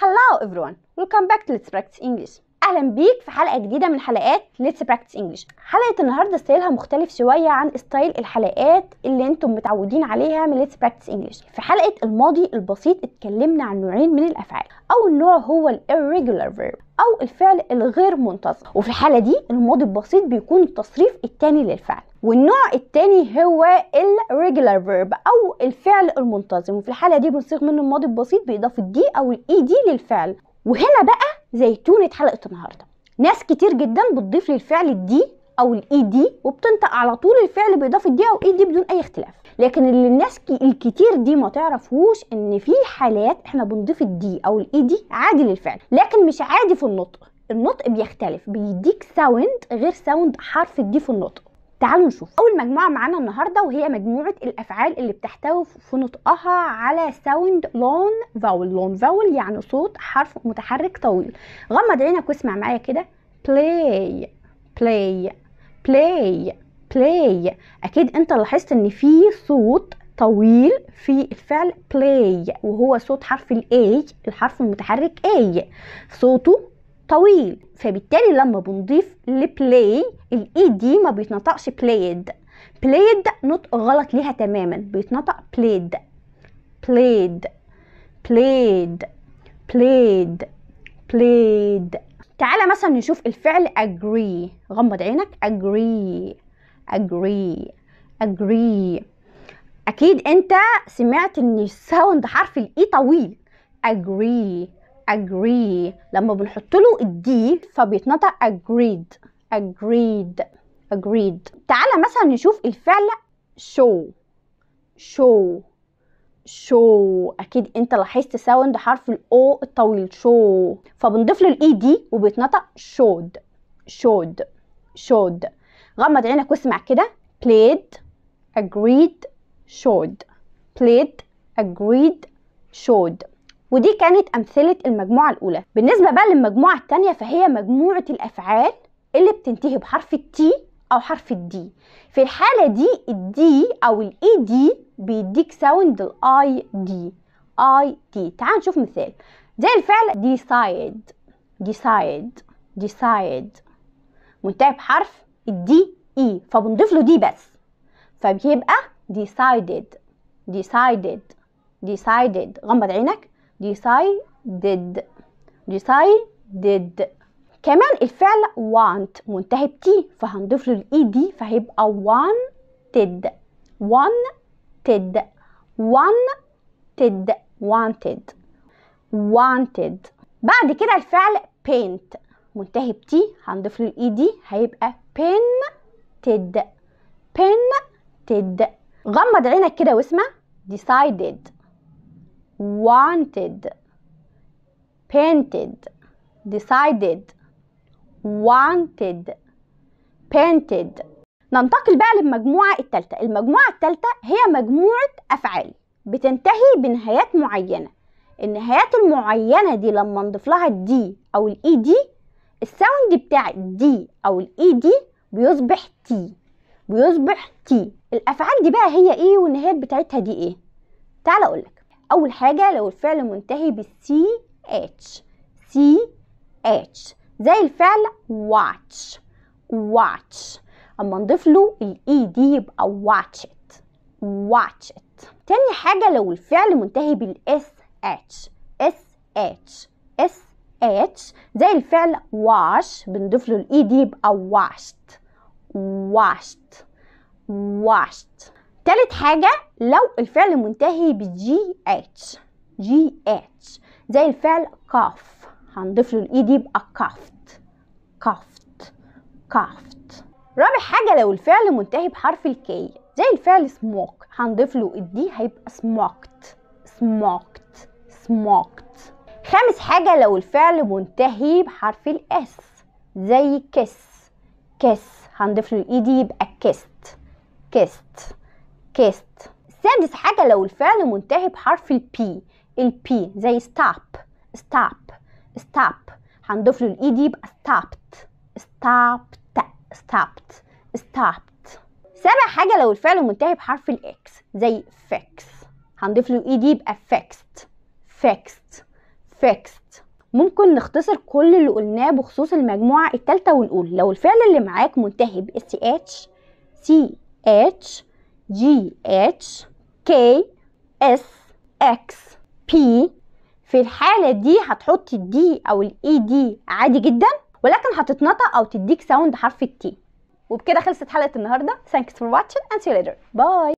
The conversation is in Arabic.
Hello everyone, welcome back to Let's Practice English. اهلا بيك في حلقه جديده من حلقات Let's Practice English. حلقه النهارده ستايلها مختلف شويه عن ستايل الحلقات اللي انتم متعودين عليها من Let's Practice English. في حلقه الماضي البسيط اتكلمنا عن نوعين من الافعال. اول نوع هو الـ irregular verb او الفعل الغير منتظم وفي الحاله دي الماضي البسيط بيكون التصريف الثاني للفعل والنوع الثاني هو الريجولار فيرب او الفعل المنتظم وفي الحاله دي بنصيغ منه الماضي البسيط باضافه دي او الاي دي e للفعل وهنا بقى زيتونه حلقه النهارده ناس كتير جدا بتضيف للفعل الدي او الاي دي e وبتنطق على طول الفعل باضافه دي او اي e دي بدون اي اختلاف لكن اللي الناس الكتير دي ما تعرفوش ان في حالات احنا بنضيف الدي او الاي دي عادي للفعل لكن مش عادي في النطق النطق بيختلف بيديك ساوند غير ساوند حرف الدي في النطق تعالوا نشوف اول مجموعه معانا النهارده وهي مجموعه الافعال اللي بتحتوي في نطقها على ساوند لون فاول لون فاول يعني صوت حرف متحرك طويل غمض عينك واسمع معايا كده play play play بلاي اكيد انت لاحظت ان في صوت طويل في الفعل play وهو صوت حرف الاي الحرف المتحرك اي صوته طويل فبالتالي لما بنضيف لبلاي الاي دي ما بيتنطقش بلايد بلايد نطق غلط ليها تماما بيتنطق بلايد بلايد بلايد بلايد بلايد تعالى مثلا نشوف الفعل agree غمض عينك agree اجري اجري اكيد انت سمعت ان الساوند حرف الاي e طويل اجري agree لما بنحط له الدي فبيتنطق agreed agreed agreed تعالى مثلا نشوف الفعل show show show اكيد انت لاحظت ساوند حرف الاو الطويل show فبنضيف له الاي دي e وبيتنطق showed showed showed غمض عينك واسمع كده played agreed showed played agreed showed ودي كانت أمثلة المجموعة الأولى بالنسبة بقى للمجموعة الثانية فهي مجموعة الأفعال اللي بتنتهي بحرف التي أو حرف الدي في الحالة دي الدي أو الإي دي بيديك ساوند الآي دي آي دي تعال نشوف مثال زي الفعل decide decide decide منتهي بحرف الدي اي فبنضيف له دي بس فبيبقى decided decided decided غمض عينك decided decided كمان الفعل want منتهي بتي فهنضيف له الاي دي e فهيبقى wanted wanted wanted wanted wanted بعد كده الفعل paint منتهي بتي هنضيف له الاي دي e هيبقى painted painted غمض عينك كده واسمع decided wanted painted decided wanted painted ننتقل بقى للمجموعة التالتة المجموعة التالتة هي مجموعة أفعال بتنتهي بنهايات معينة النهايات المعينة دي لما نضيف لها الدي أو الإي دي الساوند بتاع الدي أو الإي دي e بيصبح تي بيصبح تي الأفعال دي بقى هي إيه والنهايات بتاعتها دي إيه تعال أقولك اول حاجه لو الفعل منتهي بالسي اتش سي اتش زي الفعل watch watch اما نضيف له الاي دي e يبقى watch it watch it تاني حاجه لو الفعل منتهي بالاس اتش اس اتش اس اتش زي الفعل wash بنضيف له الاي دي e يبقى washed washed washed تالت حاجة لو الفعل منتهي بجي اتش جي اتش زي الفعل كاف هنضيف له الاي e دي يبقى كافت كافت كافت رابع حاجة لو الفعل منتهي بحرف الكي زي الفعل سموك هنضيف له الدي هيبقى سموكت سموكت سموكت خامس حاجة لو الفعل منتهي بحرف الاس زي كس كس هنضيف له الاي e دي يبقى كست كست كاست سادس حاجة لو الفعل منتهي بحرف البي البي زي stop stop stop هنضيف له الاي e دي يبقى stopped stopped stopped stopped سابع حاجة لو الفعل منتهي بحرف الاكس زي fix هنضيف له الاي e دي يبقى fixed fixed fixed ممكن نختصر كل اللي قلناه بخصوص المجموعة التالتة ونقول لو الفعل اللي معاك منتهي ب سي ch G H K S X P في الحالة دي هتحط D أو ال E D عادي جدا ولكن هتتنطق أو تديك ساوند حرف T وبكده خلصت حلقة النهاردة thanks for watching and see you later bye